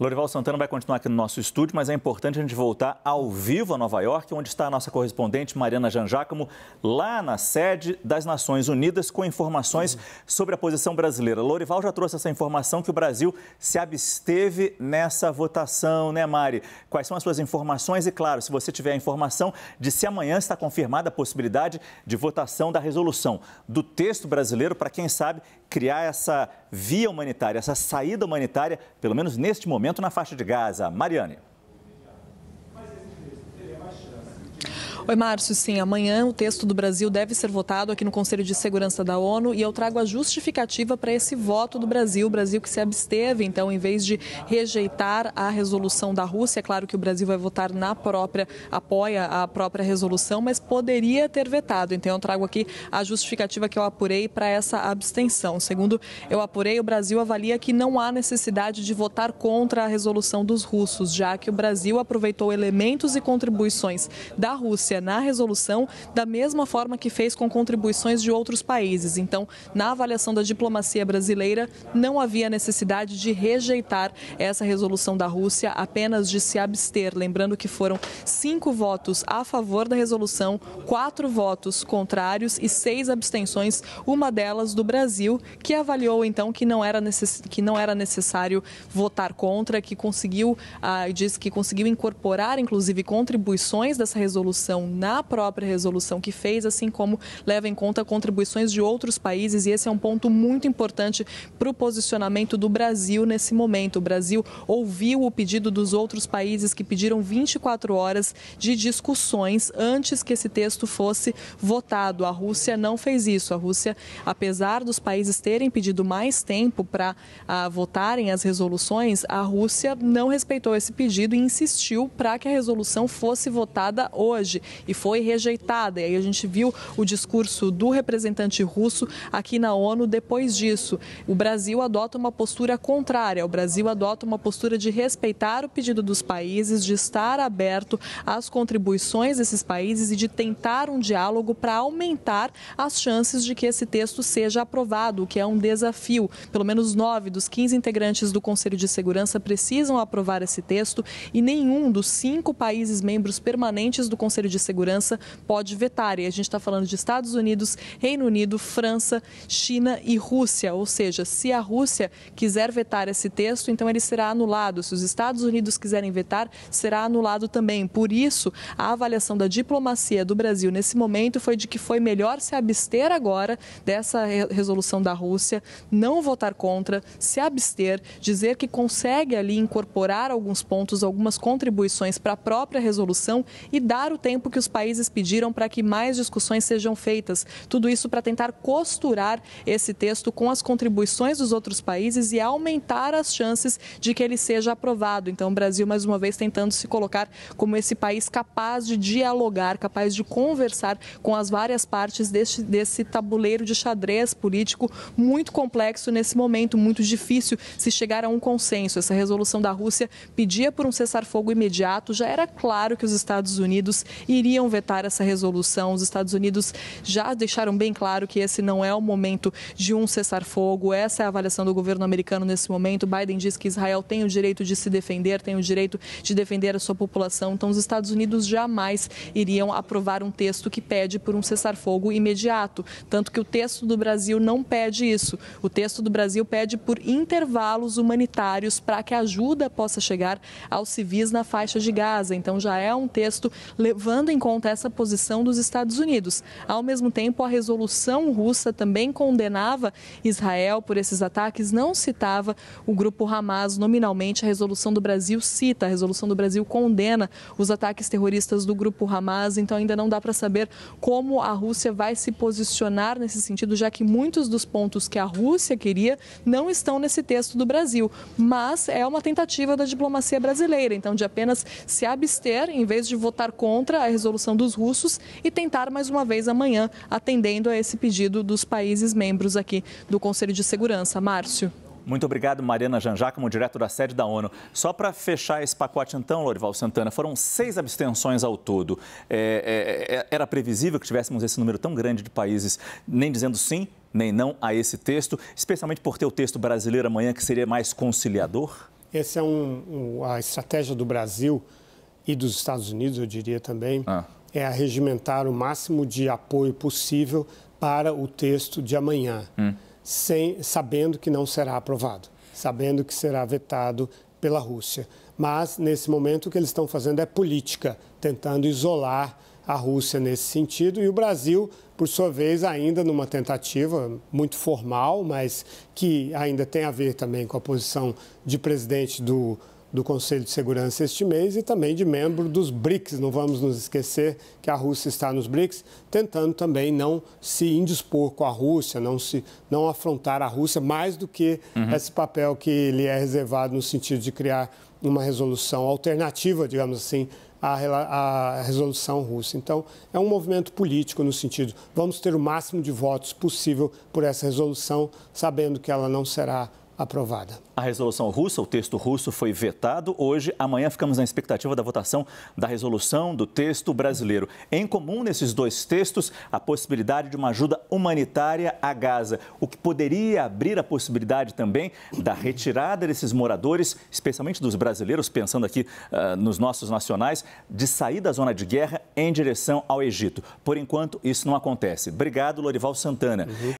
Lorival Santana vai continuar aqui no nosso estúdio, mas é importante a gente voltar ao vivo a Nova York, onde está a nossa correspondente Mariana Janjacamo, lá na sede das Nações Unidas, com informações sobre a posição brasileira. Lorival já trouxe essa informação que o Brasil se absteve nessa votação, né, Mari? Quais são as suas informações? E, claro, se você tiver a informação de se amanhã está confirmada a possibilidade de votação da resolução do texto brasileiro, para quem sabe criar essa via humanitária, essa saída humanitária, pelo menos neste momento, na faixa de Gaza. Mariane. Oi, Márcio, sim, amanhã o texto do Brasil deve ser votado aqui no Conselho de Segurança da ONU e eu trago a justificativa para esse voto do Brasil. O Brasil que se absteve, então, em vez de rejeitar a resolução da Rússia, é claro que o Brasil vai votar na própria, apoia a própria resolução, mas poderia ter vetado. Então, eu trago aqui a justificativa que eu apurei para essa abstenção. Segundo eu apurei, o Brasil avalia que não há necessidade de votar contra a resolução dos russos, já que o Brasil aproveitou elementos e contribuições da Rússia na resolução, da mesma forma que fez com contribuições de outros países. Então, na avaliação da diplomacia brasileira, não havia necessidade de rejeitar essa resolução da Rússia, apenas de se abster. Lembrando que foram cinco votos a favor da resolução, quatro votos contrários e seis abstenções, uma delas do Brasil, que avaliou então que não era, necess... que não era necessário votar contra, que conseguiu, ah, diz que conseguiu incorporar, inclusive, contribuições dessa resolução na própria resolução que fez, assim como leva em conta contribuições de outros países, e esse é um ponto muito importante para o posicionamento do Brasil nesse momento. O Brasil ouviu o pedido dos outros países que pediram 24 horas de discussões antes que esse texto fosse votado. A Rússia não fez isso. A Rússia, apesar dos países terem pedido mais tempo para ah, votarem as resoluções, a Rússia não respeitou esse pedido e insistiu para que a resolução fosse votada hoje e foi rejeitada. E aí a gente viu o discurso do representante russo aqui na ONU depois disso. O Brasil adota uma postura contrária. O Brasil adota uma postura de respeitar o pedido dos países, de estar aberto às contribuições desses países e de tentar um diálogo para aumentar as chances de que esse texto seja aprovado, o que é um desafio. Pelo menos nove dos 15 integrantes do Conselho de Segurança precisam aprovar esse texto e nenhum dos cinco países membros permanentes do Conselho de segurança pode vetar. E a gente está falando de Estados Unidos, Reino Unido, França, China e Rússia. Ou seja, se a Rússia quiser vetar esse texto, então ele será anulado. Se os Estados Unidos quiserem vetar, será anulado também. Por isso, a avaliação da diplomacia do Brasil nesse momento foi de que foi melhor se abster agora dessa resolução da Rússia, não votar contra, se abster, dizer que consegue ali incorporar alguns pontos, algumas contribuições para a própria resolução e dar o tempo que os países pediram para que mais discussões sejam feitas. Tudo isso para tentar costurar esse texto com as contribuições dos outros países e aumentar as chances de que ele seja aprovado. Então, o Brasil, mais uma vez, tentando se colocar como esse país capaz de dialogar, capaz de conversar com as várias partes desse tabuleiro de xadrez político muito complexo nesse momento, muito difícil se chegar a um consenso. Essa resolução da Rússia pedia por um cessar-fogo imediato, já era claro que os Estados Unidos e iriam vetar essa resolução. Os Estados Unidos já deixaram bem claro que esse não é o momento de um cessar-fogo. Essa é a avaliação do governo americano nesse momento. Biden diz que Israel tem o direito de se defender, tem o direito de defender a sua população. Então, os Estados Unidos jamais iriam aprovar um texto que pede por um cessar-fogo imediato. Tanto que o texto do Brasil não pede isso. O texto do Brasil pede por intervalos humanitários para que a ajuda possa chegar aos civis na faixa de Gaza. Então, já é um texto levando em conta essa posição dos Estados Unidos. Ao mesmo tempo, a resolução russa também condenava Israel por esses ataques, não citava o grupo Hamas nominalmente. A resolução do Brasil cita, a resolução do Brasil condena os ataques terroristas do grupo Hamas, então ainda não dá para saber como a Rússia vai se posicionar nesse sentido, já que muitos dos pontos que a Rússia queria não estão nesse texto do Brasil, mas é uma tentativa da diplomacia brasileira, então de apenas se abster em vez de votar contra a resolução resolução dos russos e tentar mais uma vez amanhã, atendendo a esse pedido dos países membros aqui do Conselho de Segurança. Márcio. Muito obrigado, Mariana Janjacomo, direto da sede da ONU. Só para fechar esse pacote, então, Lorival Santana, foram seis abstenções ao todo. É é, é, é, era previsível que tivéssemos esse número tão grande de países nem dizendo sim, nem não a esse texto, especialmente por ter o texto brasileiro amanhã, que seria mais conciliador? Essa é um, um, a estratégia do Brasil e dos Estados Unidos, eu diria também, ah. é regimentar o máximo de apoio possível para o texto de amanhã, hum. sem, sabendo que não será aprovado, sabendo que será vetado pela Rússia. Mas, nesse momento, o que eles estão fazendo é política, tentando isolar a Rússia nesse sentido e o Brasil, por sua vez, ainda numa tentativa muito formal, mas que ainda tem a ver também com a posição de presidente do do Conselho de Segurança este mês e também de membro dos BRICS. Não vamos nos esquecer que a Rússia está nos BRICS, tentando também não se indispor com a Rússia, não se não afrontar a Rússia mais do que uhum. esse papel que lhe é reservado no sentido de criar uma resolução alternativa, digamos assim, à, à resolução russa. Então, é um movimento político no sentido, vamos ter o máximo de votos possível por essa resolução, sabendo que ela não será aprovada. A resolução russa, o texto russo, foi vetado hoje. Amanhã ficamos na expectativa da votação da resolução do texto brasileiro. Em comum nesses dois textos, a possibilidade de uma ajuda humanitária a Gaza, o que poderia abrir a possibilidade também da retirada desses moradores, especialmente dos brasileiros, pensando aqui uh, nos nossos nacionais, de sair da zona de guerra em direção ao Egito. Por enquanto, isso não acontece. Obrigado, Lorival Santana. Uhum.